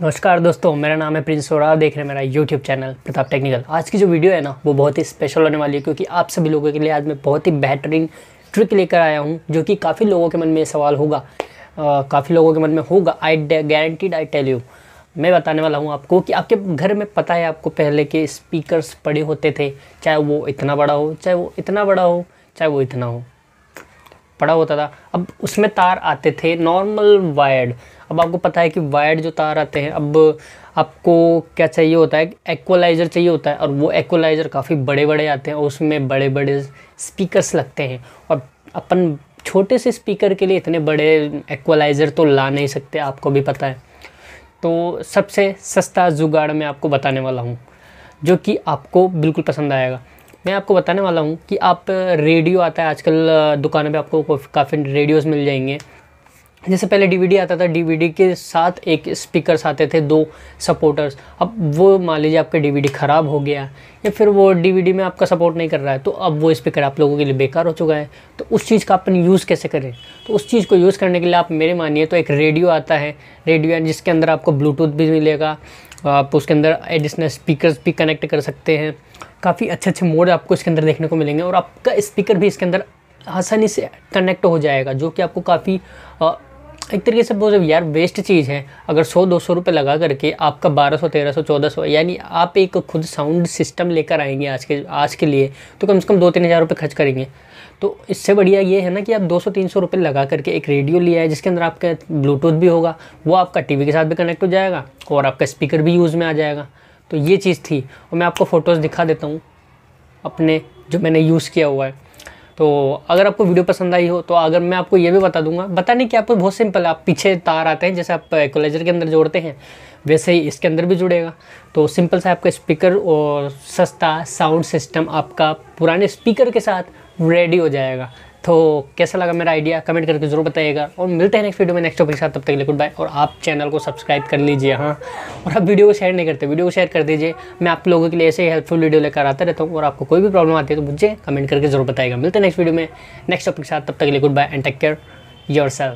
नमस्कार दोस्तों मेरा नाम है प्रिंस और आप देख रहे हैं मेरा यूट्यूब चैनल प्रताप टेक्निकल आज की जो वीडियो है ना वो बहुत ही स्पेशल होने वाली है क्योंकि आप सभी लोगों के लिए आज मैं बहुत ही बेहतरीन ट्रिक लेकर आया हूँ जो कि काफ़ी लोगों के मन में सवाल होगा काफ़ी लोगों के मन में होगा I guaranteed I tell you मैं बताने वाला हूँ आपको कि आपके घर में पता है आपको पहले के स्पीकरस पड़े होते थे चाहे वो इतना बड़ा हो चाहे वो इतना बड़ा हो चाहे वो इतना हो पड़ा होता था अब उसमें तार आते थे नॉर्मल वायर्ड अब आपको पता है कि वायर्ड जो तार आते हैं अब आपको क्या चाहिए होता है एक्वलाइज़र चाहिए होता है और वो एक्वलाइज़र काफ़ी बड़े बड़े आते हैं और उसमें बड़े बड़े स्पीकर्स लगते हैं और अपन छोटे से स्पीकर के लिए इतने बड़े एक्वलाइज़र तो ला नहीं सकते आपको भी पता है तो सबसे सस्ता जुगाड़ मैं आपको बताने वाला हूँ जो कि आपको बिल्कुल पसंद आएगा मैं आपको बताने वाला हूँ कि आप रेडियो आता है आजकल दुकानों पे आपको काफ़ी रेडियोस मिल जाएंगे जैसे पहले डीवीडी आता था डीवीडी के साथ एक स्पीकर्स आते थे दो सपोर्टर्स अब वो मान लीजिए आपका डीवीडी ख़राब हो गया या फिर वो डीवीडी में आपका सपोर्ट नहीं कर रहा है तो अब वो स्पीकर आप लोगों के लिए बेकार हो चुका है तो उस चीज़ का अपन यूज़ कैसे करें तो उस चीज़ को यूज़ करने के लिए आप मेरे मानिए तो एक रेडियो आता है रेडियो जिसके अंदर आपको ब्लूटूथ भी मिलेगा आप उसके अंदर एडिशनल स्पीकर्स भी कनेक्ट कर सकते हैं काफ़ी अच्छे अच्छे मोड आपको इसके अंदर देखने को मिलेंगे और आपका स्पीकर भी इसके अंदर आसानी से कनेक्ट हो जाएगा जो कि आपको काफ़ी एक तरीके से बोल यार वेस्ट चीज़ है अगर 100-200 रुपए लगा करके आपका 1200 1300 1400 यानी आप एक खुद साउंड सिस्टम लेकर आएंगे आज के आज के लिए तो कम से कम दो तीन हज़ार रुपये खर्च करेंगे तो इससे बढ़िया ये है ना कि आप 200-300 रुपए लगा करके एक रेडियो लिया है जिसके अंदर आपका ब्लूटूथ भी होगा वो आपका टी के साथ भी कनेक्ट हो जाएगा और आपका स्पीकर भी यूज़ में आ जाएगा तो ये चीज़ थी और मैं आपको फ़ोटोज़ दिखा देता हूँ अपने जो मैंने यूज़ किया हुआ है तो अगर आपको वीडियो पसंद आई हो तो अगर मैं आपको ये भी बता दूंगा बताने की आपको बहुत सिंपल आप पीछे तार आते हैं जैसे आप इक्वलाइजर के अंदर जोड़ते हैं वैसे ही इसके अंदर भी जुड़ेगा तो सिंपल सा आपका स्पीकर और सस्ता साउंड सिस्टम आपका पुराने स्पीकर के साथ रेडी हो जाएगा तो कैसा लगा मेरा आइडिया कमेंट करके ज़रूर बताइएगा और मिलते हैं नेक्स्ट वीडियो में नेक्स्ट टॉपिक के साथ तब तक के लिए गुड बाय और आप चैनल को सब्सक्राइब कर लीजिए हाँ और आप वीडियो को शेयर नहीं करते वीडियो को शेयर कर दीजिए मैं आप लोगों के लिए ऐसे ही हेल्पफुल वीडियो लेकर आता रहता हूँ और आपको कोई भी प्रॉब्लम आती है तो मुझे कमेंट करके ज़रूर बताएगा मिलते हैं नेक्स्ट वीडियो में नेक्स्ट टॉपिक के साथ तब तक के लिए good bye and take care your self